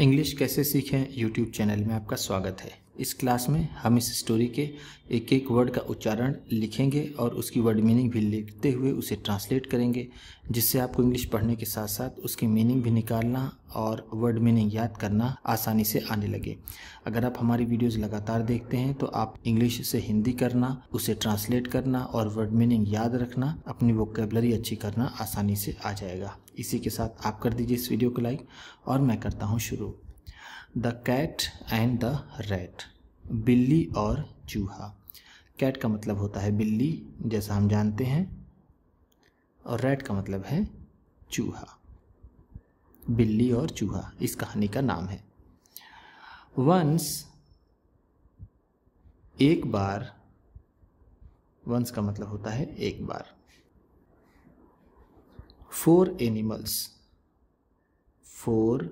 English कैसे सीखें YouTube channel में आपका स्वागत है इस क्लास में हम इस स्टोरी के एक एक वर्ड का उच्चारण लिखेंगे और उसकी वर्ड मीनिंग भी लिखते हुए उसे ट्रांसलेट करेंगे जिससे आपको इंग्लिश पढ़ने के साथ साथ उसकी मीनिंग भी निकालना और वर्ड मीनिंग याद करना आसानी से आने लगे अगर आप हमारी वीडियोस लगातार देखते हैं तो आप इंग्लिश से हिंदी करना उसे ट्रांसलेट करना और वर्ड मीनिंग याद रखना अपनी वोकेबलरी अच्छी करना आसानी से आ जाएगा इसी के साथ आप कर दीजिए इस वीडियो को लाइक और मैं करता हूँ शुरू the cat and the rat बिल्ली और चूहा कैट का मतलब होता है बिल्ली जैसा हम जानते हैं और रेट का मतलब है चूहा बिल्ली और चूहा इस कहानी का नाम है वंस एक बार वंस का मतलब होता है एक बार फोर एनिमल्स फोर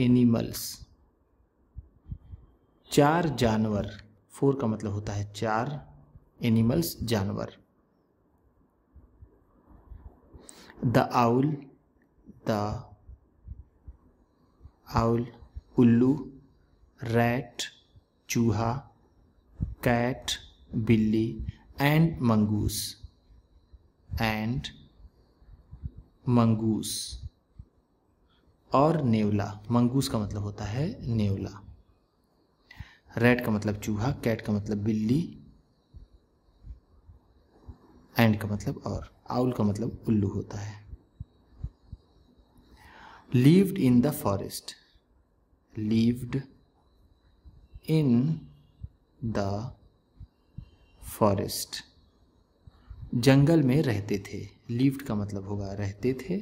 एनिमल्स चार जानवर फोर का मतलब होता है चार एनिमल्स जानवर द आउल द आउल उल्लू रैट चूहा कैट बिल्ली एंड मंगूस एंड मंगूस और नेवला मंगूस का मतलब होता है नेवला रेड का मतलब चूहा कैट का मतलब बिल्ली एंड का मतलब और आउल का मतलब उल्लू होता है lived in the forest lived in the forest जंगल में रहते थे लिव्ड का मतलब होगा रहते थे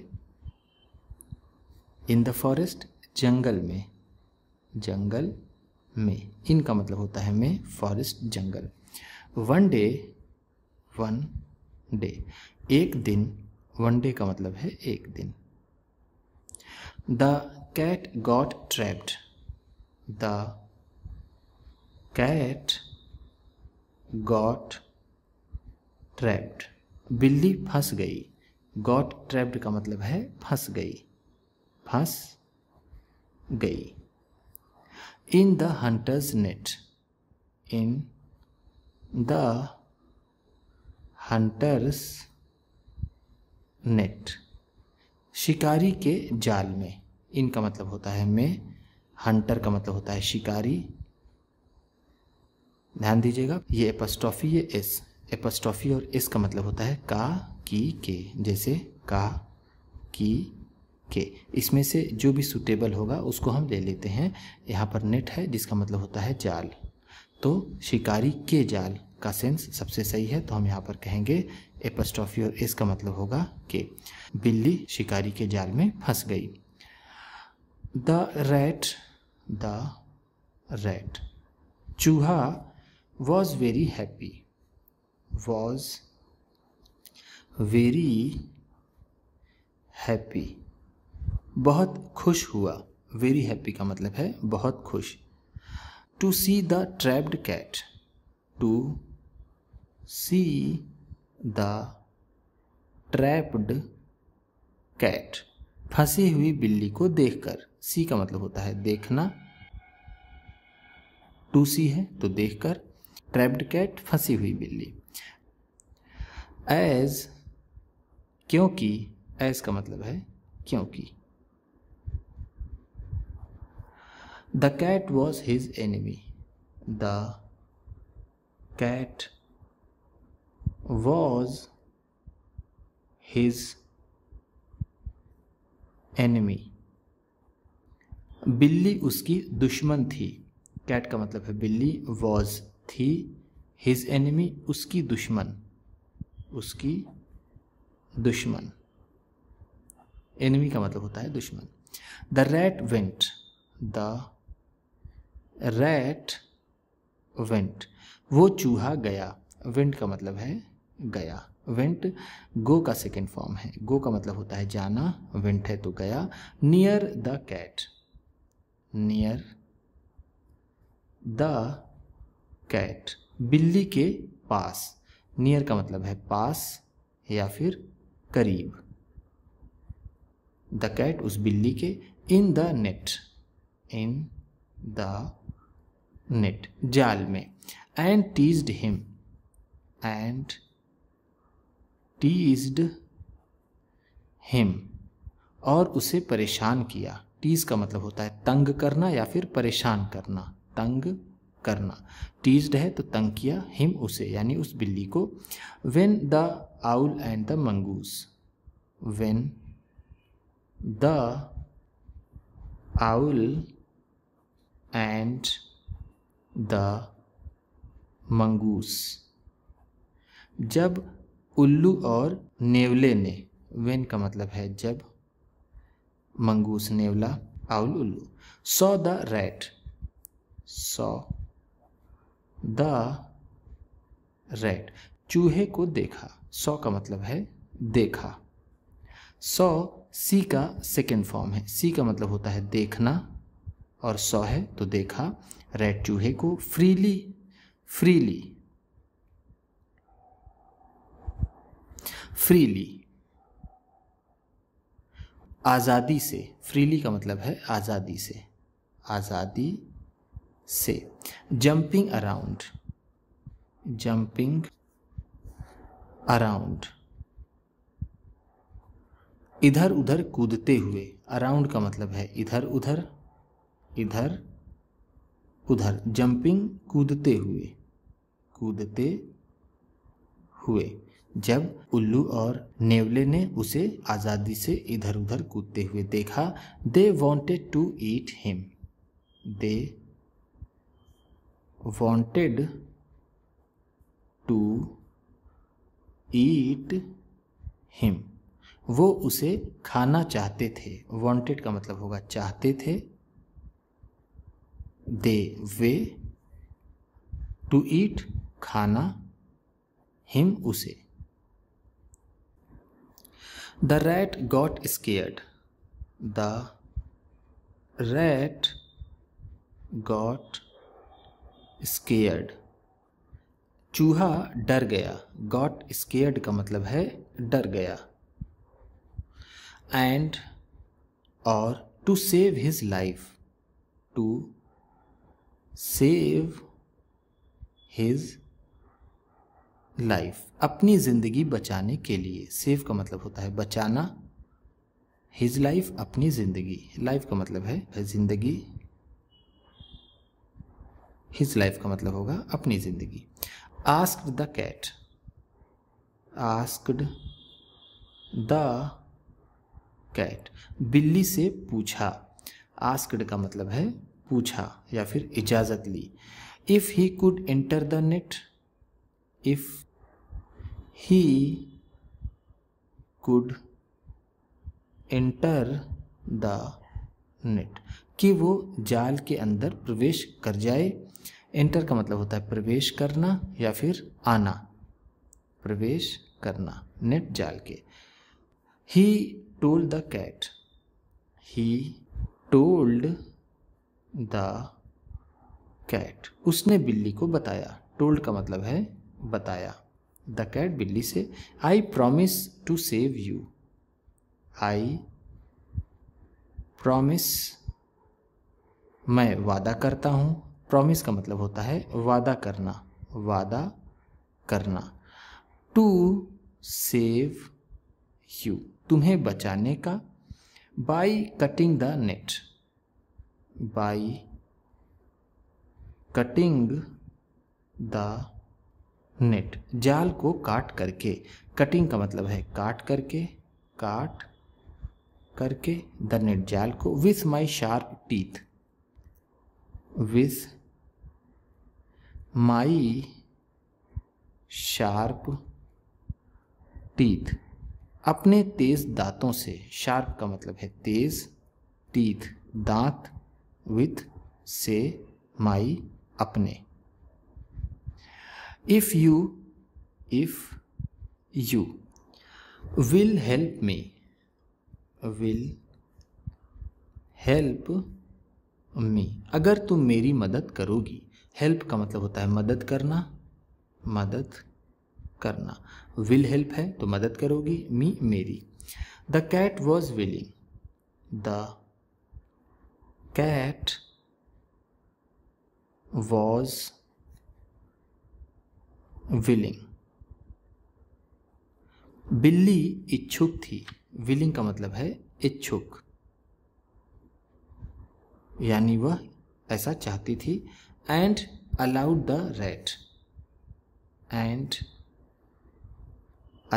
इन द फॉरेस्ट जंगल में जंगल में इनका मतलब होता है में फॉरेस्ट जंगल वन डे वन डे एक दिन वन डे का मतलब है एक दिन the cat got trapped the cat got trapped बिल्ली फंस गई गॉट ट्रैप्ड का मतलब है फंस गई फंस गई in the hunter's net in the hunter's net शिकारी के जाल में इनका मतलब होता है में हंटर का मतलब होता है शिकारी ध्यान दीजिएगा ये एपस्टॉफी ये एस एपस्टॉफी और एस का मतलब होता है का की के जैसे का की के इसमें से जो भी सूटेबल होगा उसको हम ले लेते हैं यहाँ पर नेट है जिसका मतलब होता है जाल तो शिकारी के जाल का सेंस सबसे सही है तो हम यहाँ पर कहेंगे एपस्टॉफी और एस का मतलब होगा के बिल्ली शिकारी के जाल में फंस गई द रैट द रैट चूहा was very happy was very happy बहुत खुश हुआ वेरी हैप्पी का मतलब है बहुत खुश to see the trapped cat to see the trapped cat फंसी हुई बिल्ली को देखकर सी का मतलब होता है देखना टू सी है तो देखकर ट्रैप्ड कैट फंसी हुई बिल्ली एज क्योंकि एज का मतलब है क्योंकि the cat was his enemy. The cat was his enemy बिल्ली उसकी दुश्मन थी कैट का मतलब है बिल्ली वॉज थी हिज एनिमी उसकी दुश्मन उसकी दुश्मन एनिमी का मतलब होता है दुश्मन the rat went the rat went वो चूहा गया वेंट का मतलब है गया वेंट गो का सेकेंड फॉर्म है गो का मतलब होता है जाना वेंट है तो गया near the cat near the cat बिल्ली के पास नियर का मतलब है पास या फिर करीब द कैट उस बिल्ली के in the net in the net जाल में and teased him and teased him और उसे परेशान किया टीज का मतलब होता है तंग करना या फिर परेशान करना तंग करना टीज्ड है तो तंग किया हिम उसे यानी उस बिल्ली को when the owl and the mongoose when the owl and the mongoose जब उल्लू और नेवले ने वेन का मतलब है जब मंगूस नेवला आउल उल्लू saw the rat saw the rat चूहे को देखा सॉ का मतलब है देखा सो सी का सेकेंड फॉर्म है सी का मतलब होता है देखना और सौ है तो देखा रेड चूहे को फ्रीली फ्रीली फ्रीली आज़ादी से फ्रीली का मतलब है आज़ादी से आज़ादी से जंपिंग अराउंड जंपिंग अराउंड इधर उधर कूदते हुए अराउंड का मतलब है इधर उधर इधर उधर जंपिंग कूदते हुए कूदते हुए जब उल्लू और नेवले ने उसे आज़ादी से इधर उधर कूदते हुए देखा they wanted to eat him they wanted to eat him वो उसे खाना चाहते थे वॉन्टेड का मतलब होगा चाहते थे दे वे टू ईट खाना हिम उसे the rat got scared the rat got scared चूहा डर गया गॉट स्केयर्ड का मतलब है डर गया एंड और to save his life to save his life अपनी ज़िंदगी बचाने के लिए सेव का मतलब होता है बचाना हिज लाइफ अपनी ज़िंदगी लाइफ का मतलब है ज़िंदगी हिज लाइफ का मतलब होगा अपनी ज़िंदगी ask the cat asked the cat बिल्ली से पूछा आस्कड का मतलब है पूछा या फिर इजाज़त ली if he could enter the net if he could enter the net कि वो जाल के अंदर प्रवेश कर जाए एंटर का मतलब होता है प्रवेश करना या फिर आना प्रवेश करना नेट जाल के he told the cat he told the cat उसने बिल्ली को बताया टोल्ड का मतलब है बताया द कैट बिल्ली से I promise to save you I promise मैं वादा करता हूँ प्रॉमिस का मतलब होता है वादा करना वादा करना टू सेव यू तुम्हें बचाने का by cutting the net by cutting the net जाल को काट करके कटिंग का मतलब है काट करके काट करके द नेट जाल को with my sharp teeth with my sharp teeth अपने तेज दांतों से शार्प का मतलब है तेज टीथ दांत विथ से माई अपने if you if you will help me will help me अगर तुम मेरी मदद करोगी हेल्प का मतलब होता है मदद करना मदद करना विल हेल्प है तो मदद करोगी मी मेरी द कैट वॉज विलिंग द cat was willing बिल्ली इच्छुक थी विलिंग का मतलब है इच्छुक यानी वह ऐसा चाहती थी and allowed the rat and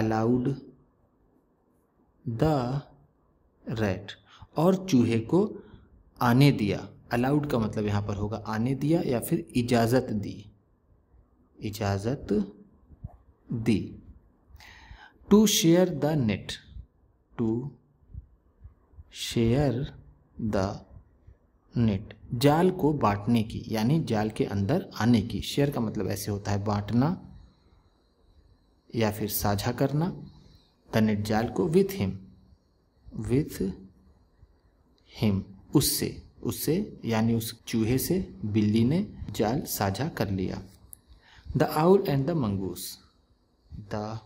allowed the rat और चूहे को आने दिया अलाउड का मतलब यहाँ पर होगा आने दिया या फिर इजाज़त दी इजाज़त दी to share the net to share the net जाल को बांटने की यानी जाल के अंदर आने की शेयर का मतलब ऐसे होता है बांटना या फिर साझा करना द नेट जाल को विथ हिम विथ हिम उससे उससे यानी उस चूहे से बिल्ली ने जाल साझा कर लिया the owl and the mongoose the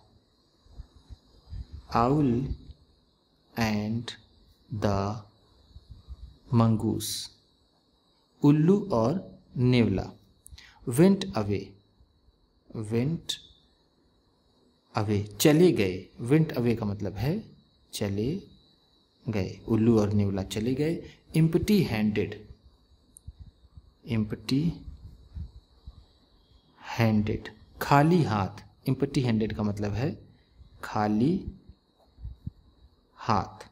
owl and the mongoose उल्लू और नेवला वेंट अवे वेंट अवे चले गए वेंट अवे का मतलब है चले गए उल्लू और नेवला चले गए empty हैंडेड empty हैंडेड खाली हाथ एम्पटी हैंडेड का मतलब है खाली हाथ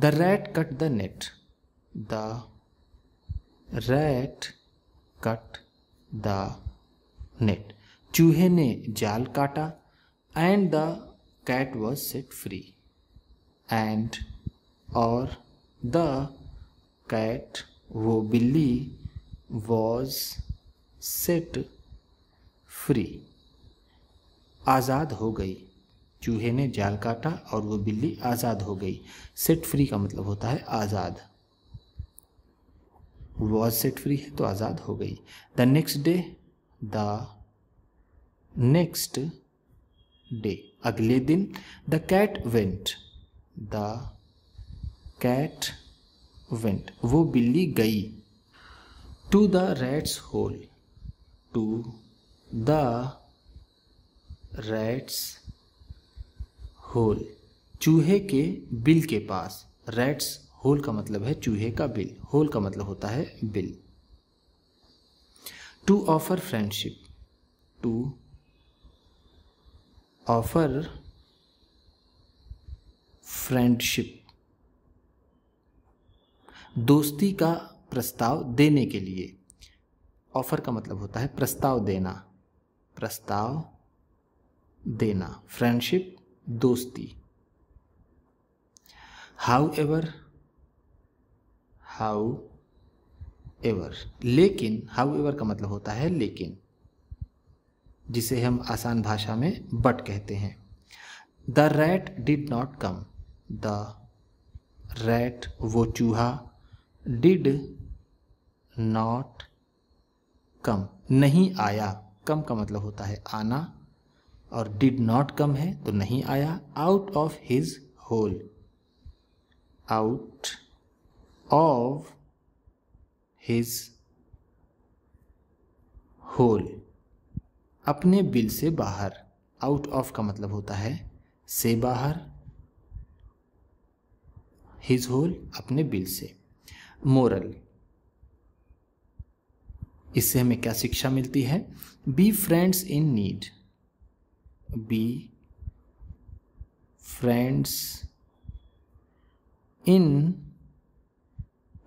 the rat cut the net the rat cut the net चूहे ने जाल काटा and the cat was set free and और द कैट वो बिल्ली वॉज सेट फ्री आज़ाद हो गई चूहे ने जाल काटा और वो बिल्ली आज़ाद हो गई सेट फ्री का मतलब होता है आज़ाद वॉज सेट फ्री है तो आज़ाद हो गई the next day the next day अगले दिन the cat went the cat went वो बिल्ली गई to the rat's hole to the rat's hole चूहे के बिल के पास रैट्स होल का मतलब है चूहे का बिल होल का मतलब होता है बिल to offer friendship to offer friendship दोस्ती का प्रस्ताव देने के लिए ऑफर का मतलब होता है प्रस्ताव देना प्रस्ताव देना फ्रेंडशिप दोस्ती हाउ एवर हाउ एवर लेकिन हाउ एवर का मतलब होता है लेकिन जिसे हम आसान भाषा में बट कहते हैं the rat did not come the rat वो चूहा डिड नॉट कम नहीं आया कम का मतलब होता है आना और डिड नॉट कम है तो नहीं आया out of his hole out of his hole अपने बिल से बाहर आउट ऑफ का मतलब होता है से बाहर हिज होल अपने बिल से मोरली इससे हमें क्या शिक्षा मिलती है be friends in need be friends in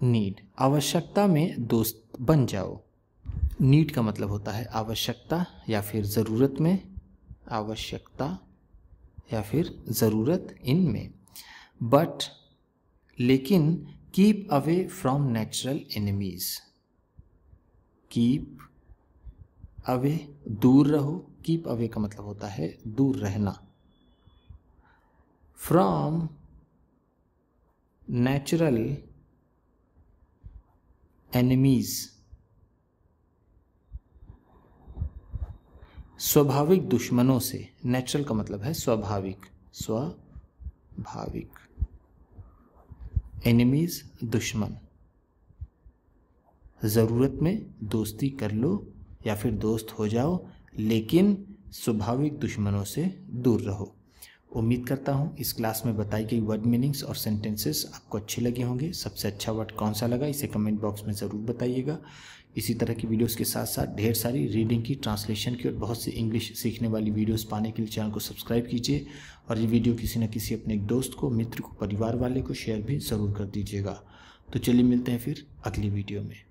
need आवश्यकता में दोस्त बन जाओ नीड का मतलब होता है आवश्यकता या फिर ज़रूरत में आवश्यकता या फिर ज़रूरत इन में बट लेकिन keep away from natural enemies keep away दूर रहो कीप अवे का मतलब होता है दूर रहना फ्रॉम नेचुरल एनिमीज स्वाभाविक दुश्मनों से नेचुरल का मतलब है स्वाभाविक स्वाभाविक एनिमीज दुश्मन ज़रूरत में दोस्ती कर लो या फिर दोस्त हो जाओ लेकिन स्वाभाविक दुश्मनों से दूर रहो उम्मीद करता हूँ इस क्लास में बताई गई वर्ड मीनिंग्स और सेंटेंसेस आपको अच्छे लगे होंगे सबसे अच्छा वर्ड कौन सा लगा इसे कमेंट बॉक्स में ज़रूर बताइएगा इसी तरह की वीडियोस के साथ साथ ढेर सारी रीडिंग की ट्रांसलेशन की और बहुत सी इंग्लिश सीखने वाली वीडियोस पाने के लिए चैनल को सब्सक्राइब कीजिए और ये वीडियो किसी न किसी अपने एक दोस्त को मित्र को परिवार वाले को शेयर भी ज़रूर कर दीजिएगा तो चलिए मिलते हैं फिर अगली वीडियो में